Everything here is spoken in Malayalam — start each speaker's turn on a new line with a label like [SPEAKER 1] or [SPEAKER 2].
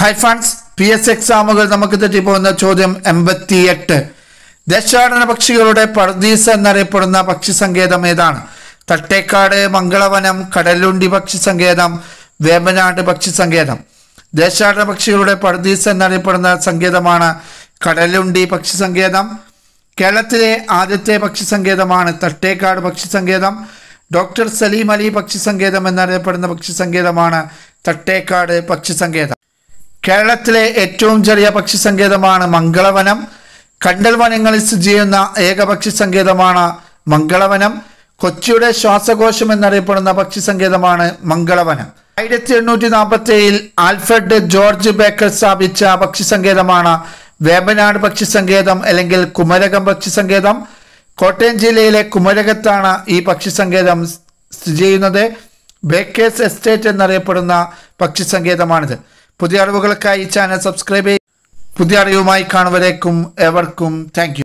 [SPEAKER 1] ഹൈ ഫ്രണ്ട്സ് പി എസ് എക്സാമുകൾ നമുക്ക് തെറ്റിപ്പോകുന്ന ചോദ്യം എട്ട് ദേശാടന പക്ഷികളുടെ പർദീസ് എന്നറിയപ്പെടുന്ന പക്ഷി സങ്കേതം ഏതാണ് തട്ടേക്കാട് മംഗളവനം കടലുണ്ടി പക്ഷി സങ്കേതം വേമ്പനാട് പക്ഷി സങ്കേതം ദേശാടന പക്ഷികളുടെ പർദീസ് എന്നറിയപ്പെടുന്ന സങ്കേതമാണ് കടലുണ്ടി പക്ഷി സങ്കേതം കേരളത്തിലെ ആദ്യത്തെ പക്ഷി സങ്കേതമാണ് തട്ടേക്കാട് പക്ഷി സങ്കേതം ഡോക്ടർ സലീം അലി പക്ഷി സങ്കേതം എന്നറിയപ്പെടുന്ന പക്ഷി സങ്കേതമാണ് തട്ടേക്കാട് പക്ഷി സങ്കേതം കേരളത്തിലെ ഏറ്റവും ചെറിയ പക്ഷി സങ്കേതമാണ് മംഗളവനം കണ്ടൽ വനങ്ങളിൽ സ്ഥിതി ചെയ്യുന്ന ഏക പക്ഷി സങ്കേതമാണ് മംഗളവനം കൊച്ചിയുടെ ശ്വാസകോശം എന്നറിയപ്പെടുന്ന പക്ഷി സങ്കേതമാണ് മംഗളവനം ആയിരത്തി എണ്ണൂറ്റി നാൽപ്പത്തി ഏഴിൽ ആൽഫ്രഡ് ജോർജ് ബേക്കർ സ്ഥാപിച്ച പക്ഷി സങ്കേതമാണ് വേമ്പനാട് പക്ഷി സങ്കേതം അല്ലെങ്കിൽ കുമരകം പക്ഷി സങ്കേതം കോട്ടയം ജില്ലയിലെ കുമരകത്താണ് ഈ പക്ഷി സങ്കേതം സ്ഥിതി ചെയ്യുന്നത് ബേക്കേഴ്സ് എസ്റ്റേറ്റ് എന്നറിയപ്പെടുന്ന പക്ഷി സങ്കേതമാണിത് പുതിയ അറിവുകൾക്കായി ചാനൽ സബ്സ്ക്രൈബ് ചെയ്യും പുതിയ അറിവുമായി കാണുവരേക്കും എവർക്കും താങ്ക്